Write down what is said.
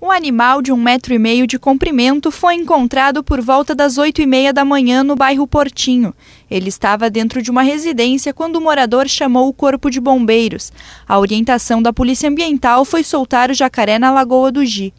Um animal de um metro e meio de comprimento foi encontrado por volta das oito e meia da manhã no bairro Portinho. Ele estava dentro de uma residência quando o morador chamou o corpo de bombeiros. A orientação da polícia ambiental foi soltar o jacaré na Lagoa do Gi.